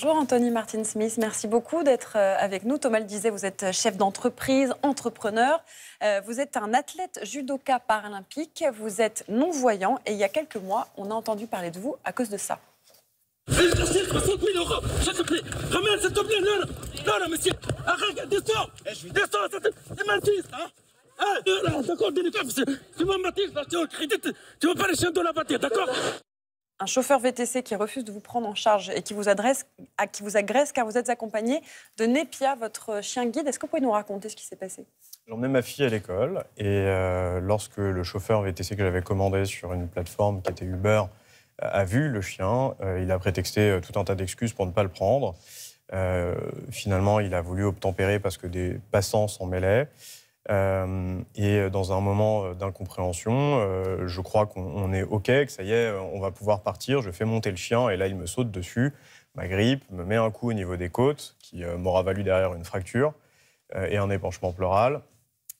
Bonjour Anthony Martin Smith, merci beaucoup d'être euh, avec nous. Thomas le disait, vous êtes chef d'entreprise, entrepreneur, euh, vous êtes un athlète judoka paralympique, vous êtes non-voyant et il y a quelques mois, on a entendu parler de vous à cause de ça. tu tu pas les de la d'accord un chauffeur VTC qui refuse de vous prendre en charge et qui vous, adresse, qui vous agresse car vous êtes accompagné de Népia, votre chien guide. Est-ce que vous pouvez nous raconter ce qui s'est passé J'emmenais ma fille à l'école et euh, lorsque le chauffeur VTC que j'avais commandé sur une plateforme qui était Uber euh, a vu le chien, euh, il a prétexté tout un tas d'excuses pour ne pas le prendre. finalement, il a voulu obtempérer parce que des passants s'en mêlaient. Euh, et euh, dans un moment euh, d'incompréhension, je crois qu'on est OK, que ça y est, on va pouvoir partir. Je fais monter le chien et là, il me saute dessus, Ma grippe me met un coup au niveau des côtes, qui m'aura valu derrière une fracture et un épanchement pleural.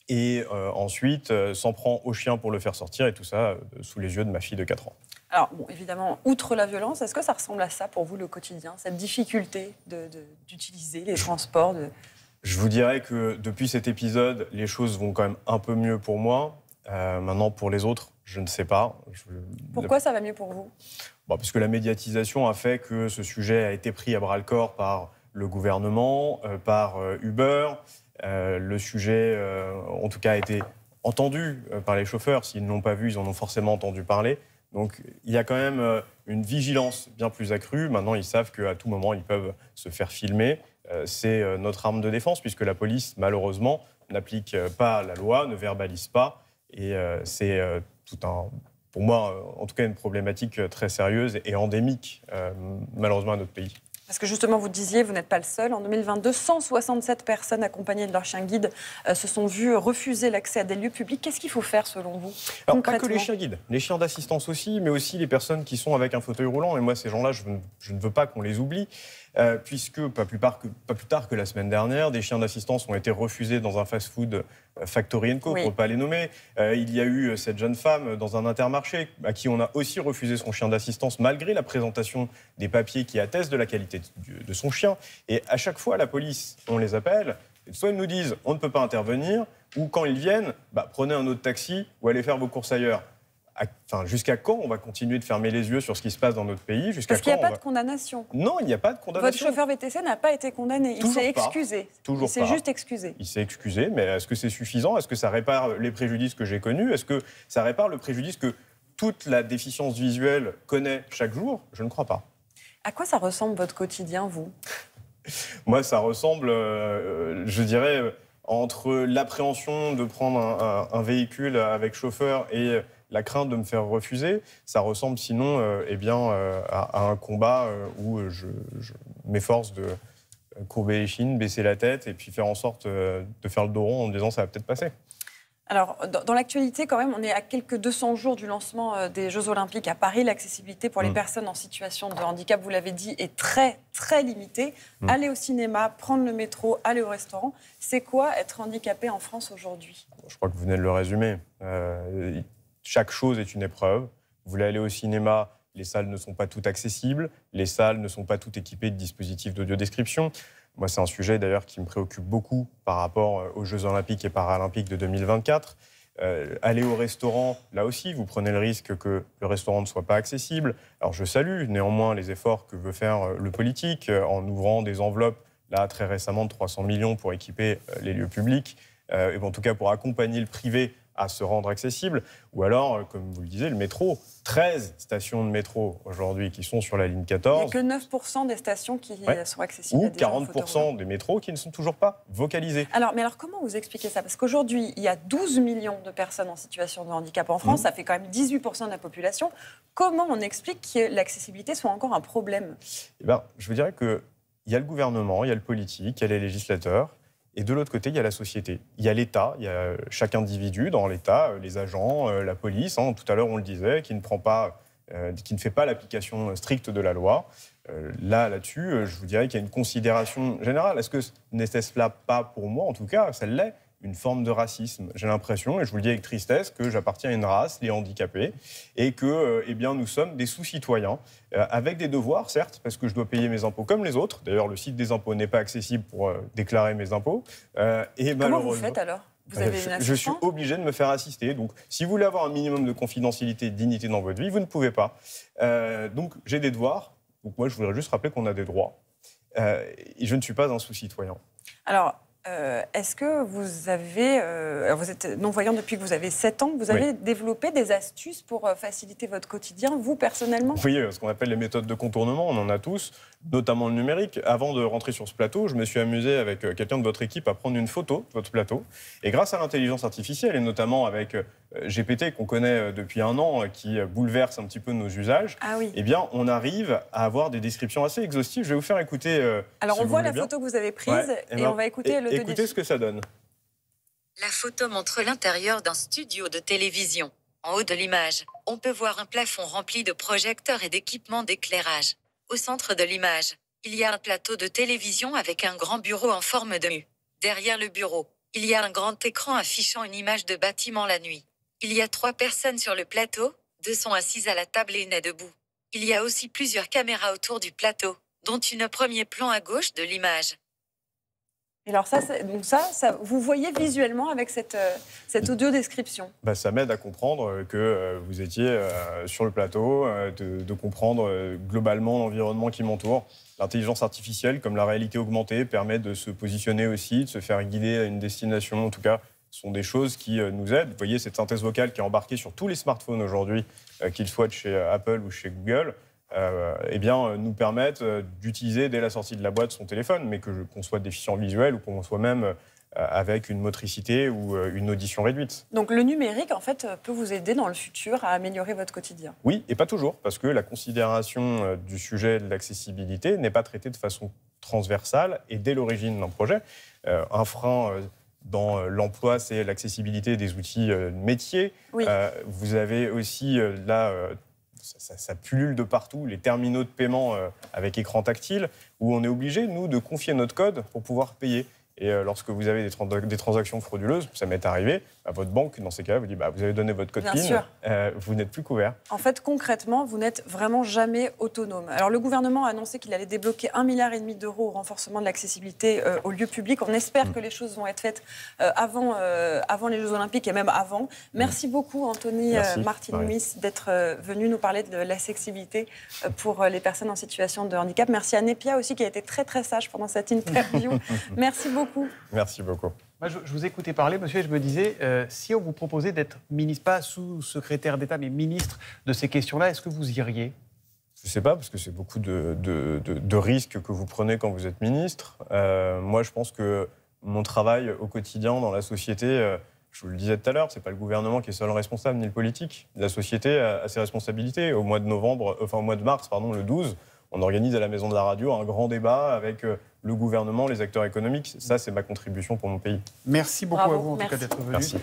Et ensuite, s'en prend au chien pour le faire sortir et tout ça sous les yeux de ma fille de 4 ans. Alors, évidemment, outre la violence, est-ce que ça ressemble à ça pour vous le quotidien, cette difficulté d'utiliser les transports de... Je vous dirais que depuis cet épisode, les choses vont quand même un peu mieux pour moi. Euh, maintenant, pour les autres, je ne sais pas. Pourquoi ça va mieux pour vous bah, Parce que la médiatisation a fait que ce sujet a été pris à bras le corps par le gouvernement, euh, par euh, Uber. le sujet, en tout cas, a été entendu par les chauffeurs. S'ils ne l'ont pas vu, ils en ont forcément entendu parler. Donc il y a quand même une vigilance bien plus accrue. Maintenant, ils savent qu'à tout moment, ils peuvent se faire filmer. Euh, c'est euh, notre arme de défense, puisque la police, malheureusement, n'applique euh, pas la loi, ne verbalise pas. Et c'est tout un, pour moi, en tout cas, une problématique très sérieuse et endémique, malheureusement, à notre pays. Parce que justement, vous disiez, vous n'êtes pas le seul. En 2022, 167 personnes accompagnées de leur chien guide se sont vues refuser l'accès à des lieux publics. Qu'est-ce qu'il faut faire selon vous Alors, Pas que les chiens guides, les chiens d'assistance aussi, mais aussi les personnes qui sont avec un fauteuil roulant. Et moi, ces gens-là, je ne veux pas qu'on les oublie. Euh, puisque pas plus, tard que, la semaine dernière, des chiens d'assistance ont été refusés dans un fast-food euh, Factory Co, pour ne pas les nommer. Euh, il y a eu cette jeune femme dans un intermarché à qui on a aussi refusé son chien d'assistance malgré la présentation des papiers qui attestent de la qualité de, son chien. Et à chaque fois, la police, on les appelle, soit ils nous disent on ne peut pas intervenir, ou quand ils viennent, bah, prenez un autre taxi ou allez faire vos courses ailleurs jusqu'à quand on va continuer de fermer les yeux sur ce qui se passe dans notre pays jusqu'à Parce qu'il n'y a pas de condamnation. Non, il n'y a pas de condamnation. Votre chauffeur VTC n'a pas été condamné. Il s'est excusé. Toujours Il s'est juste excusé. Il s'est excusé, mais est-ce que c'est suffisant Est-ce que ça répare les préjudices que j'ai connus Est-ce que ça répare le préjudice que toute la déficience visuelle connaît chaque jour Je ne crois pas. À quoi ça ressemble votre quotidien, vous Moi, ça ressemble, euh, je dirais, euh, entre l'appréhension de prendre un véhicule avec chauffeur et la crainte de me faire refuser, ça ressemble sinon euh, eh bien, euh, à, un combat euh, où je, m'efforce de courber les chines, baisser la tête et puis faire en sorte de faire le dos rond en me disant ça va peut-être passer. Alors, dans, l'actualité, quand même, on est à quelques 200 jours du lancement des Jeux Olympiques à Paris. L'accessibilité pour les mm. personnes en situation de handicap, vous l'avez dit, est très, très limitée. Mm. Aller au cinéma, prendre le métro, aller au restaurant, c'est quoi être handicapé en France aujourd'hui Je crois que vous venez de le résumer chaque chose est une épreuve. Vous voulez aller au cinéma, les salles ne sont pas toutes accessibles, les salles ne sont pas toutes équipées de dispositifs d'audiodescription. Moi, c'est un sujet d'ailleurs qui me préoccupe beaucoup par rapport euh, aux Jeux olympiques et paralympiques de 2024. Euh, aller au restaurant, là aussi, vous prenez le risque que le restaurant ne soit pas accessible. Alors je salue néanmoins les efforts que veut faire euh, le politique en ouvrant des enveloppes, là très récemment, de 300 millions pour équiper les lieux publics, et en tout cas pour accompagner le privé à se rendre accessible. Ou alors, euh, comme vous le disiez, le métro. 13 stations de métro aujourd'hui qui sont sur la ligne 14. Il n'y a que 9% des stations qui euh, sont accessibles. Ou 40% des métros qui ne sont toujours pas vocalisés. Alors, mais alors comment vous expliquez ça Parce qu'aujourd'hui, il y a 12 millions de personnes en situation de handicap en France, mmh. ça fait quand même 18% de la population. Comment on explique que l'accessibilité soit encore un problème eh ben, Je vous dirais que il y a le gouvernement, il y a le politique, il y a les législateurs et de l'autre côté, il y a la société. Il y a l'État, il y a euh, chaque individu dans l'État, euh, les agents, euh, la police, hein. tout à l'heure on le disait, qui ne, prend pas, qui ne fait pas l'application stricte de la loi. là, là-dessus, je vous dirais qu'il y a une considération générale. Est-ce que n'était-ce pas pour moi, en tout cas, ça l'est une forme de racisme. J'ai l'impression, et je vous le dis avec tristesse, que j'appartiens à une race, les handicapés, et que euh, eh bien, nous sommes des sous-citoyens, euh, avec des devoirs, certes, parce que je dois payer mes impôts comme les autres. D'ailleurs, le site des impôts n'est pas accessible pour euh, déclarer mes impôts. et Comment vous faites alors vous avez une je, suis obligé de me faire assister. Donc, si vous voulez avoir un minimum de confidentialité et de dignité dans votre vie, vous ne pouvez pas. donc, j'ai des devoirs. Donc, moi, je voudrais juste rappeler qu'on a des droits. et je ne suis pas un sous-citoyen. Alors, euh, est-ce que vous avez, euh, vous êtes non-voyant depuis que vous avez 7 ans, vous avez développé des astuces pour euh, faciliter votre quotidien, vous personnellement Oui, ce qu'on appelle les méthodes de contournement, on en a tous notamment le numérique. Avant de rentrer sur ce plateau, je me suis amusé avec euh, quelqu'un de votre équipe à prendre une photo de votre plateau. Et grâce à l'intelligence artificielle, et notamment avec euh, GPT qu'on connaît euh, depuis un an, qui bouleverse un petit peu nos usages, ah eh bien, on arrive à avoir des descriptions assez exhaustives. Je vais vous faire écouter. Alors, on voit la photo que vous avez prise et, eh ben, on va écouter le Écoutez ce que ça donne. La photo montre l'intérieur d'un studio de télévision. En haut de l'image, on peut voir un plafond rempli de projecteurs et d'équipements d'éclairage. Au centre de l'image, il y a un plateau de télévision avec un grand bureau en forme de U. Derrière le bureau, il y a un grand écran affichant une image de bâtiment la nuit. Il y a trois personnes sur le plateau, deux sont assises à la table et une est debout. Il y a aussi plusieurs caméras autour du plateau, dont une premier plan à gauche de l'image. Et alors ça, donc ça, vous voyez visuellement avec cette, euh, cette audio-description bah, Ça m'aide à comprendre euh, que euh, vous étiez sur le plateau, de, comprendre globalement l'environnement qui m'entoure. L'intelligence artificielle, comme la réalité augmentée, permet de se positionner aussi, de se faire guider à une destination, en tout cas ce sont des choses qui nous aident. Vous voyez cette synthèse vocale qui est embarquée sur tous les smartphones aujourd'hui, qu'ils soient chez Apple ou chez Google. Euh, eh bien, euh, nous permettent euh, d'utiliser dès la sortie de la boîte son téléphone, mais que qu'on soit déficient visuel ou qu'on soit même avec une motricité ou une audition réduite. Donc le numérique, en fait, peut vous aider dans le futur à améliorer votre quotidien Oui, et pas toujours, parce que la considération du sujet de l'accessibilité n'est pas traitée de façon transversale et dès l'origine d'un projet. un frein dans l'emploi, c'est l'accessibilité des outils métiers. vous avez aussi là ça, ça, pullule de partout, les terminaux de paiement euh, avec écran tactile, où on est obligé, nous, de confier notre code pour pouvoir payer. Et euh, lorsque vous avez des, des transactions frauduleuses, ça m'est arrivé, bah, votre banque, dans ces cas-là, vous dit bah, vous avez donné votre code PIN, euh, vous n'êtes plus couvert. En fait, concrètement, vous n'êtes vraiment jamais autonome. Alors, le gouvernement a annoncé qu'il allait débloquer 1,5 milliard d'euros au renforcement de l'accessibilité euh, aux lieux publics. On espère mm. que les choses vont être faites avant, avant les Jeux Olympiques et même avant. Merci mm. beaucoup, Anthony martin d'être venu nous parler de l'accessibilité pour les personnes en situation de handicap. Merci à Nepia aussi, qui a été très, très sage pendant cette interview. Merci beaucoup. Merci beaucoup. je, vous écoutais parler, monsieur, et je me disais, euh, si on vous proposait d'être ministre, pas sous-secrétaire d'État, mais ministre de ces questions-là, est-ce que vous iriez je ne sais pas, parce que c'est beaucoup de, risques que vous prenez quand vous êtes ministre. Euh, moi, je pense que mon travail au quotidien dans la société, euh, je vous le disais tout à l'heure, ce n'est pas le gouvernement qui est seul responsable, ni le politique. La société a, ses responsabilités. Au mois de, novembre, enfin, au mois de mars, pardon, le 12, on organise à la Maison de la Radio un grand débat avec euh, le gouvernement, les acteurs économiques. Ça, c'est ma contribution pour mon pays. Merci beaucoup à vous, d'être venu.